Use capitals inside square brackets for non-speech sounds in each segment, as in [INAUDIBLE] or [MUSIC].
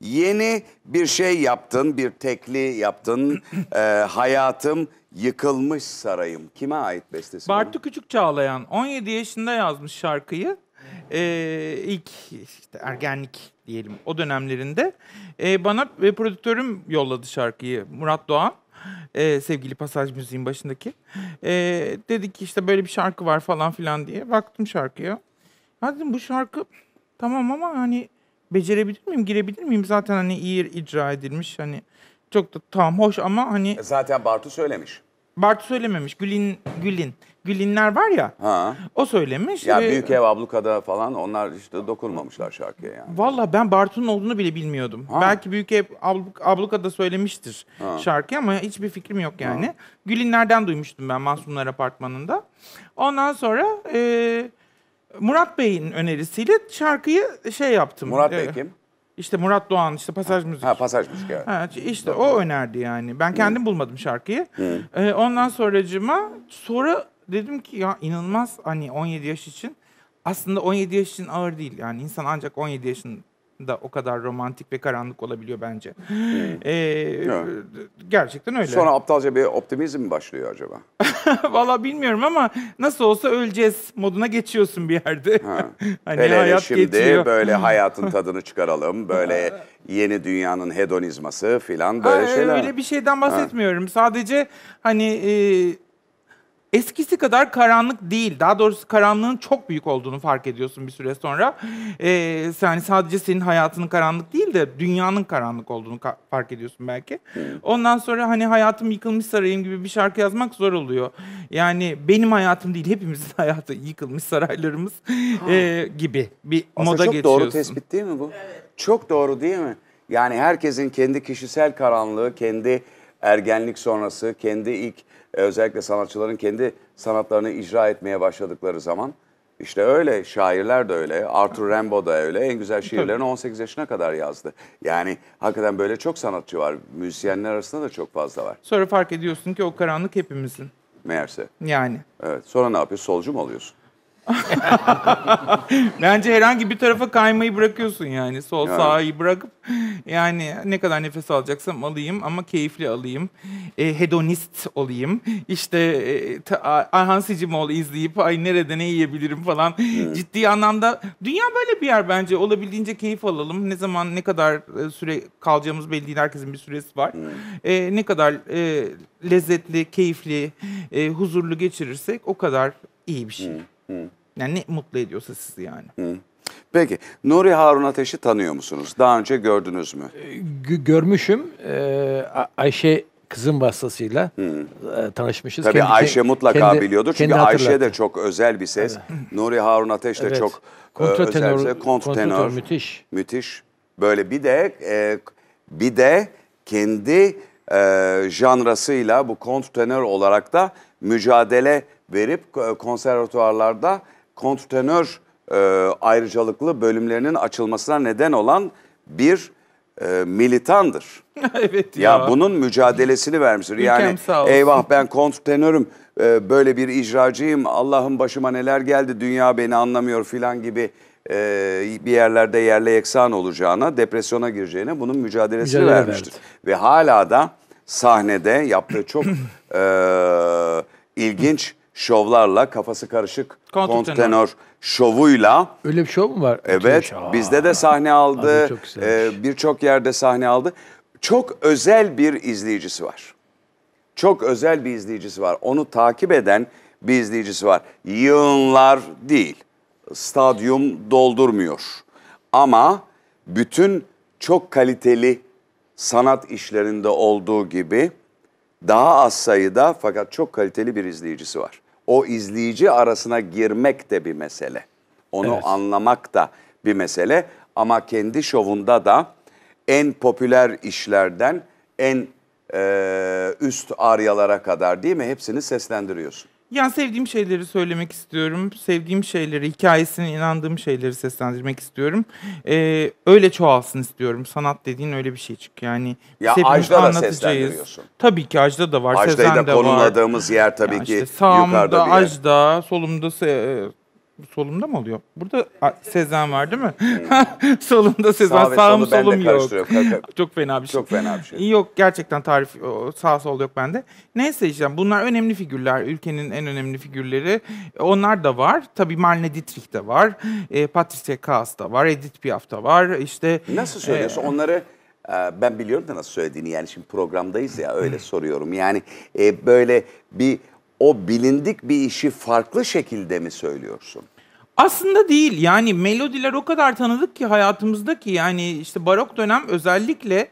Yeni bir şey yaptın, bir tekli yaptın. [CLEARS THROAT] e, hayatım yıkılmış sarayım. Kime ait bestesi? Bartu Küçük Çağlayan 17 yaşında yazmış şarkıyı. Ee, ilk işte ergenlik diyelim o dönemlerinde. Ee, bana ve prodüktörüm yolladı şarkıyı Murat Doğan. Ee, sevgili Pasaj Müziğin başındaki. Ee, dedi ki işte böyle bir şarkı var falan filan diye. Baktım şarkıya. Ya dedim bu şarkı tamam ama hani becerebilir miyim, girebilir miyim? Zaten hani iyi icra edilmiş. Hani çok da tam hoş ama hani e, Zaten Bartu söylemiş. Bartu söylememiş. Gülin Gülin Gülinler var ya. Ha. O söylemiş. Ya ve- ee, Büyük Ev Abluka'da falan onlar işte dokunmamışlar şarkıya yani. Valla ben Bartu'nun olduğunu bile bilmiyordum. Ha. Belki büyük ev abluk, abluka da söylemiştir Ha. şarkı ama hiçbir fikrim yok yani. Gülinlerden duymuştum ben Masumlar Apartmanı'nda. Ondan sonra e, Murat Bey'in önerisiyle şarkıyı şey yaptım. Murat ee, Bey kim? İşte Murat Doğan işte pasaj müzik. Ha pasaj müzik evet. Ha, işte Doğru. o önerdi yani. Ben kendim Hı. bulmadım şarkıyı. Hı. Ee, ondan sonracıma sonra dedim ki ya inanılmaz hani 17 yaş için aslında 17 yaş için ağır değil. Yani insan ancak 17 yaşın da o kadar romantik ve karanlık olabiliyor bence. Hmm. ee, evet. Gerçekten öyle. Sonra aptalca bir optimizm mi başlıyor acaba? [LAUGHS] Valla bilmiyorum ama nasıl olsa öleceğiz moduna geçiyorsun bir yerde. Ha. [LAUGHS] hani Hele hayat şimdi geçiyor. böyle [LAUGHS] hayatın tadını çıkaralım, böyle yeni dünyanın hedonizması filan böyle ha, şeyler. Öyle bir şeyden bahsetmiyorum. Ha. Sadece hani... E, eskisi kadar karanlık değil. Daha doğrusu karanlığın çok büyük olduğunu fark ediyorsun bir süre sonra. Ee, yani sadece senin hayatının karanlık değil de dünyanın karanlık olduğunu ka- fark ediyorsun belki. Ondan sonra hani hayatım yıkılmış sarayım gibi bir şarkı yazmak zor oluyor. Yani benim hayatım değil hepimizin [LAUGHS] hayatı yıkılmış saraylarımız e, gibi bir Aslında moda çok geçiyorsun. doğru tespit değil mi bu? Evet. Çok doğru değil mi? Yani herkesin kendi kişisel karanlığı, kendi ergenlik sonrası, kendi ilk e, özellikle sanatçıların kendi sanatlarını icra etmeye başladıkları zaman işte öyle şairler de öyle, Arthur Rimbaud da öyle. En güzel şiirlerini 18 yaşına kadar yazdı. Yani hakikaten böyle çok sanatçı var. Müzisyenler arasında da çok fazla var. Sonra fark ediyorsun ki o karanlık hepimizin. Meğerse. Yani. Evet. Sonra ne yapıyorsun? Solcu mu oluyorsun? [LAUGHS] Bence herhangi bir tarafa kaymayı bırakıyorsun yani. Sol yani. sağı bırakıp yani ne kadar nefes alacaksam alayım ama keyifli alayım. E, hedonist olayım. İşte e, ta, Ayhan Sicimoğlu izleyip ay nerede ne yiyebilirim falan. Evet. Ciddi anlamda dünya böyle bir yer bence. Olabildiğince keyif alalım. Ne zaman ne kadar e, süre kalacağımız belli değil. Herkesin bir süresi var. Evet. E, ne kadar e, lezzetli, keyifli, e, huzurlu geçirirsek o kadar iyi bir şey. Evet. Hı. Yani ne mutlu ediyorsa sizi yani. Hı. Peki Nuri Harun Ateş'i tanıyor musunuz? Daha önce gördünüz mü? Ee, G- görmüşüm. Ee, Ayşe kızım vasıtasıyla e, tanışmışız. Tabii kendi, Ayşe mutlaka kendi, biliyordur çünkü Ayşe de çok özel bir ses. Evet. Nuri Harun Ateş de evet. çok e, kontratenör, özel bir ses. Kontratenör, müthiş. Müthiş. Böyle bir de e, bir de kendi e, janrasıyla bu kontrtenör olarak da mücadele verip e, konservatuarlarda kontrtenör e, ayrıcalıklı bölümlerinin açılmasına neden olan bir e, militandır. [LAUGHS] evet ya. ya. bunun mücadelesini vermiştir. yani eyvah ben kontrtenörüm, e, böyle bir icracıyım, Allah'ım başıma neler geldi, dünya beni anlamıyor filan gibi e, bir yerlerde yerle yeksan olacağına, depresyona gireceğine bunun mücadelesini Mücadele vermiştir. Verdi. Ve hala da sahnede yaptığı çok e, ilginç şovlarla kafası karışık konttenör şovuyla. Öyle bir şov mu var? Evet. Aa, bizde de sahne aldı. E, Birçok yerde sahne aldı. Çok özel bir izleyicisi var. Çok özel bir izleyicisi var. Onu takip eden bir izleyicisi var. Yığınlar değil stadyum doldurmuyor. Ama bütün çok kaliteli sanat işlerinde olduğu gibi daha az sayıda fakat çok kaliteli bir izleyicisi var. O izleyici arasına girmek de bir mesele. Onu evet. anlamak da bir mesele ama kendi şovunda da en popüler işlerden en e, üst aryalara kadar değil mi hepsini seslendiriyorsun. Yani sevdiğim şeyleri söylemek istiyorum. Sevdiğim şeyleri, hikayesine inandığım şeyleri seslendirmek istiyorum. Ee, öyle çoğalsın istiyorum. Sanat dediğin öyle bir şey çünkü yani. Ya Ajda da seslendiriyorsun. Tabii ki Ajda da var. Ajda'yı da konumladığımız var. yer tabii ya ki işte sağımda yukarıda bir yer. Ajda, solumda bu solumda mı oluyor? Burada a, Sezen var değil mi? Hmm. [LAUGHS] solumda Sezen. Sağ ve Sağım solu solum yok. Çok fena bir şey. Çok fena bir şey. Yok gerçekten tarif sağ sol yok bende. Neyse işte bunlar önemli figürler. Ülkenin en önemli figürleri. Onlar da var. Tabii Marlene Dietrich de var. E, Patricia Kaas da var. Edith Piaf da var. İşte Nasıl e, söylüyorsun? E, Onları e, ben biliyorum da nasıl söylediğini. Yani şimdi programdayız ya öyle [LAUGHS] soruyorum. Yani e, böyle bir o bilindik bir işi farklı şekilde mi söylüyorsun? Aslında değil yani melodiler o kadar tanıdık ki hayatımızda ki yani işte barok dönem özellikle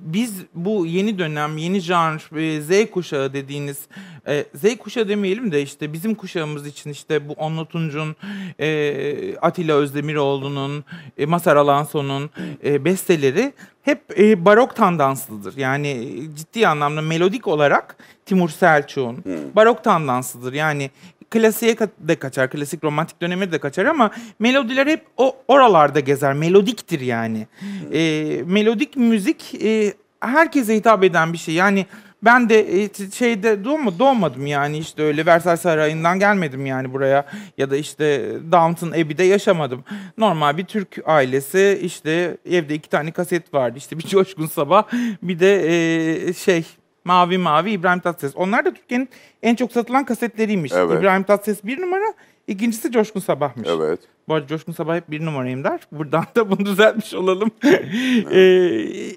biz bu yeni dönem, yeni janr, e, Z kuşağı dediğiniz, e, Z kuşağı demeyelim de işte bizim kuşağımız için işte bu Onlu Tunc'un, e, Atilla Özdemiroğlu'nun, Masar Alanson'un besteleri hep barok tandanslıdır. Yani ciddi anlamda melodik olarak Timur Selçuk'un hmm. barok tandanslıdır. Yani klasiğe de kaçar. Klasik romantik dönemi de kaçar ama melodiler hep o oralarda gezer. Melodiktir yani. E, melodik müzik e, herkese hitap eden bir şey. Yani ben de e, şeyde doğma, doğmadım yani işte öyle Versailles Sarayı'ndan gelmedim yani buraya ya da işte Downton Abbey'de yaşamadım. Normal bir Türk ailesi işte evde iki tane kaset vardı işte bir [LAUGHS] Coşkun Sabah bir de e, şey Mavi Mavi İbrahim Tatlıses. Onlar da Türkiye'nin en çok satılan kasetleriymiş. Evet. İbrahim Tatlıses bir numara, ikincisi Coşkun Sabah'mış. Evet. Bu arada Coşkun Sabah hep bir numarayım der. Buradan da bunu [LAUGHS] düzeltmiş olalım. ee,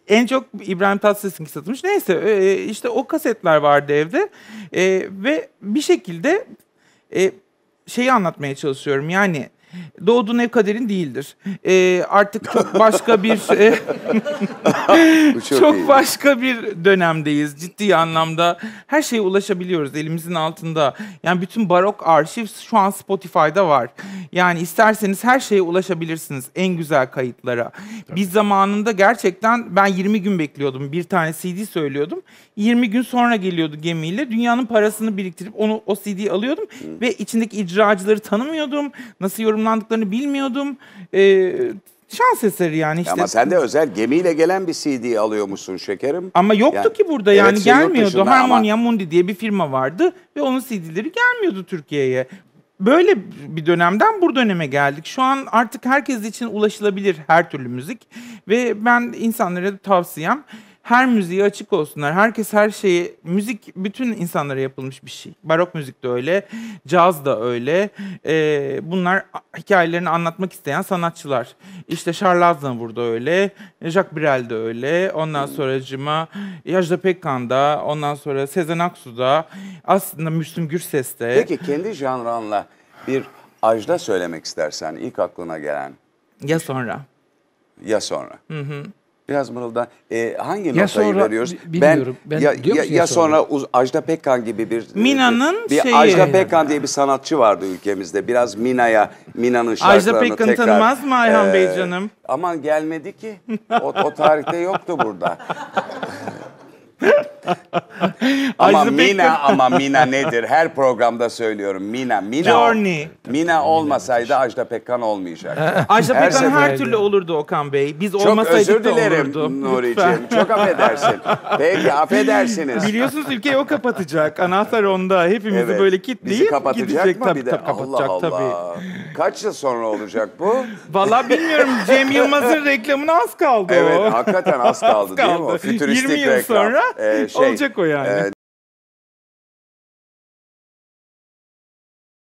en çok İbrahim Tatlıses'in satılmış. Neyse e, işte o kasetler vardı evde. E, ve bir şekilde e, şeyi anlatmaya çalışıyorum. Yani Doğdu ne kaderin değildir. E, artık çok başka bir [LAUGHS] e, çok, çok başka bir dönemdeyiz ciddi anlamda. Her şeye ulaşabiliyoruz elimizin altında. Yani bütün barok arşiv şu an Spotify'da var. Yani isterseniz her şeye ulaşabilirsiniz en güzel kayıtlara. Tabii. Biz zamanında gerçekten ben 20 gün bekliyordum. Bir tane CD söylüyordum. 20 gün sonra geliyordu gemiyle. Dünyanın parasını biriktirip onu o CD'yi alıyordum ve içindeki icracıları tanımıyordum. Nasıl yorum yorumlandıklarını bilmiyordum. E, şans eseri yani işte. Ama sen de özel gemiyle gelen bir CD alıyormuşsun şekerim. Ama yoktu yani, ki burada yani evet, gelmiyordu. Harmonia ama... Mundi diye bir firma vardı ve onun CD'leri gelmiyordu Türkiye'ye. Böyle bir dönemden bu döneme geldik. Şu an artık herkes için ulaşılabilir her türlü müzik ve ben insanlara tavsiyem her müziği açık olsunlar. Herkes her şeyi, müzik bütün insanlara yapılmış bir şey. Barok müzik de öyle, caz da öyle. E, bunlar hikayelerini anlatmak isteyen sanatçılar. İşte Charles Aznavour da öyle, Jacques Brel de öyle. Ondan sonra Cima, Yajda Pekkan da, ondan sonra Sezen Aksu da, aslında Müslüm Gürses de. Peki kendi janranla bir ajda söylemek istersen ilk aklına gelen. Ya sonra. Ya sonra. Hı hı. Biraz mırıldan. E, hangi ya notayı sonra, veriyoruz? Bilmiyorum. Ben, ben ya, ya, ya sonra uz, Ajda Pekkan gibi bir e, Mina'nın bir şeyi. Ajda Pekkan diye bir sanatçı vardı ülkemizde. Biraz Mina'ya, Mina'nın şarkılarını Ajda Pekkan tekrar, tanımaz mı Ayhan e, Bey canım? Aman gelmedi ki. O, o tarihte yoktu burada. [LAUGHS] [LAUGHS] ama Mina ama Mina nedir? Her programda söylüyorum Mina. Mina Journey. Mina olmasaydı Ajda Pekkan olmayacak. [LAUGHS] Ajda Her Pekkan her türlü olurdu Okan Bey. Biz Çok olmasaydık da olurdu. özür dilerim Nuri'ciğim. Çok affedersin. [LAUGHS] Peki affedersiniz. Biliyorsunuz ülkeyi o kapatacak. Anahtar onda. Hepimizi evet. böyle kitleyip Bizi kapatacak gidecek. mı bir de? Tabii, kapatacak Allah Allah. Kaç yıl sonra olacak bu? [LAUGHS] Valla bilmiyorum. Cem Yılmaz'ın reklamına az kaldı evet, o. Evet hakikaten az kaldı, [LAUGHS] az kaldı. değil mi? O 20 yıl reklam. sonra ee, şey, olacak o yani. E,